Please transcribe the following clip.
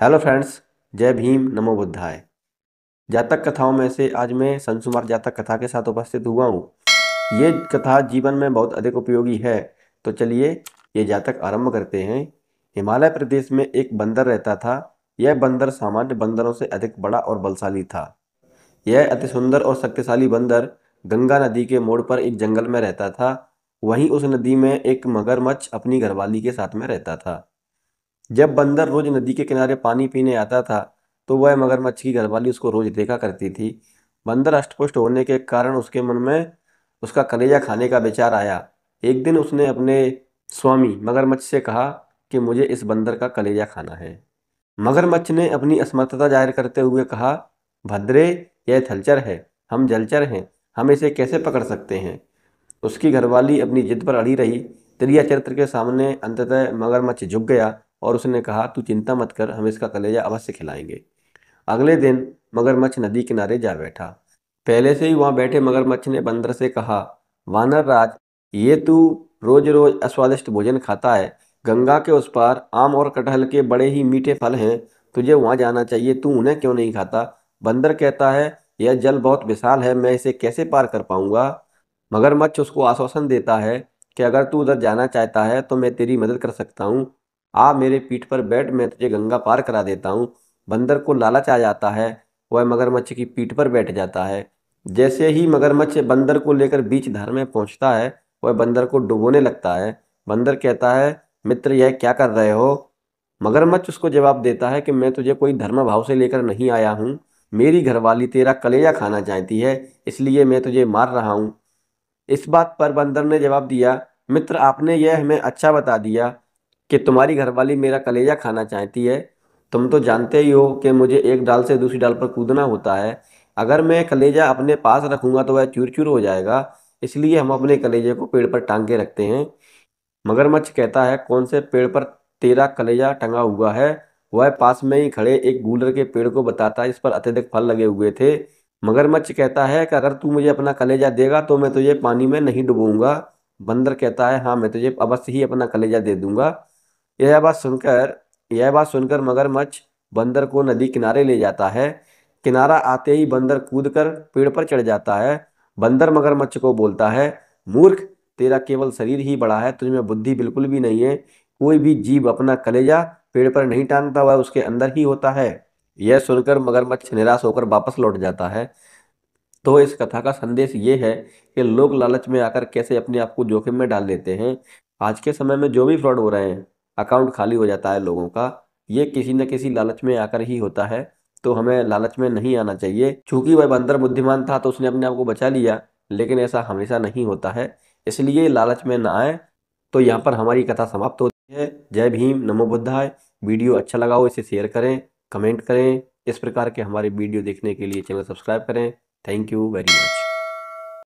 hello friends जय भीम नमो बुद्धाय जातक कथाओं में से आज मैं संसुमार जातक कथा के साथ उपस्थित हुआ हूँ ये कथा जीवन में बहुत अधिक उपयोगी है तो चलिए ये जातक आरंभ करते हैं हिमालय प्रदेश में एक बंदर रहता था यह बंदर सामान्य बंदरों से अधिक बड़ा और बलशाली था यह अति सुंदर और शक्तिशाली बंदर गंगा नदी के मोड़ पर एक जंगल में रहता था वहीं उस नदी में एक मगरमच्छ अपनी घरवाली के साथ में रहता था जब बंदर रोज नदी के किनारे पानी पीने आता था तो वह मगरमच्छ की घरवाली उसको रोज देखा करती थी बंदर अष्टपुष्ट होने के कारण उसके मन में उसका कलेजा खाने का विचार आया एक दिन उसने अपने स्वामी मगरमच्छ से कहा कि मुझे इस बंदर का कलेजा खाना है मगरमच्छ ने अपनी असमर्थता जाहिर करते हुए कहा भद्रे यह थलचर है हम जलचर हैं हम इसे कैसे पकड़ सकते हैं उसकी घरवाली अपनी जिद पर अड़ी रही त्रिया चरित्र के सामने अंततः मगरमच्छ झुक गया और उसने कहा तू चिंता मत कर हम इसका कलेजा अवश्य खिलाएंगे अगले दिन मगरमच्छ नदी किनारे जा बैठा पहले से ही वहाँ बैठे मगरमच्छ ने बंदर से कहा वानर राज ये तू रोज रोज अस्वादिष्ट भोजन खाता है गंगा के उस पार आम और कटहल के बड़े ही मीठे फल हैं तुझे वहाँ जाना चाहिए तू उन्हें क्यों नहीं खाता बंदर कहता है यह जल बहुत विशाल है मैं इसे कैसे पार कर पाऊंगा मगरमच्छ उसको आश्वासन देता है कि अगर तू उधर जाना चाहता है तो मैं तेरी मदद कर सकता हूँ आ मेरे पीठ पर बैठ मैं तुझे गंगा पार करा देता हूँ बंदर को लालच आ जाता है वह मगरमच्छ की पीठ पर बैठ जाता है जैसे ही मगरमच्छ बंदर को लेकर बीच धार में पहुँचता है वह बंदर को डुबोने लगता है बंदर कहता है मित्र यह क्या कर रहे हो मगरमच्छ उसको जवाब देता है कि मैं तुझे कोई धर्म भाव से लेकर नहीं आया हूँ मेरी घरवाली तेरा कलेजा खाना चाहती है इसलिए मैं तुझे मार रहा हूँ इस बात पर बंदर ने जवाब दिया मित्र आपने यह हमें अच्छा बता दिया कि तुम्हारी घरवाली मेरा कलेजा खाना चाहती है तुम तो जानते ही हो कि मुझे एक डाल से दूसरी डाल पर कूदना होता है अगर मैं कलेजा अपने पास रखूंगा तो वह चूर चूर हो जाएगा इसलिए हम अपने कलेजे को पेड़ पर टांग के रखते हैं मगरमच्छ कहता है कौन से पेड़ पर तेरा कलेजा टंगा हुआ है वह पास में ही खड़े एक गूलर के पेड़ को बताता है इस पर अत्यधिक फल लगे हुए थे मगरमच्छ कहता है कि अगर तू मुझे अपना कलेजा देगा तो मैं तुझे पानी में नहीं डुबूंगा बंदर कहता है हाँ मैं तुझे अवश्य ही अपना कलेजा दे दूंगा यह बात सुनकर यह बात सुनकर मगरमच्छ बंदर को नदी किनारे ले जाता है किनारा आते ही बंदर कूदकर पेड़ पर चढ़ जाता है बंदर मगरमच्छ को बोलता है मूर्ख तेरा केवल शरीर ही बड़ा है तुझमें बुद्धि बिल्कुल भी नहीं है कोई भी जीव अपना कलेजा पेड़ पर नहीं टांगता हुआ उसके अंदर ही होता है यह सुनकर मगरमच्छ निराश होकर वापस लौट जाता है तो इस कथा का संदेश ये है कि लोग लालच में आकर कैसे अपने आप को जोखिम में डाल देते हैं आज के समय में जो भी फ्रॉड हो रहे हैं अकाउंट खाली हो जाता है लोगों का ये किसी न किसी लालच में आकर ही होता है तो हमें लालच में नहीं आना चाहिए चूंकि वह बंदर बुद्धिमान था तो उसने अपने आप को बचा लिया लेकिन ऐसा हमेशा नहीं होता है इसलिए लालच में ना आए तो यहाँ पर हमारी कथा समाप्त होती है जय भीम नमो बुद्धाय वीडियो अच्छा लगा हो इसे शेयर करें कमेंट करें इस प्रकार के हमारे वीडियो देखने के लिए चैनल सब्सक्राइब करें थैंक यू वेरी मच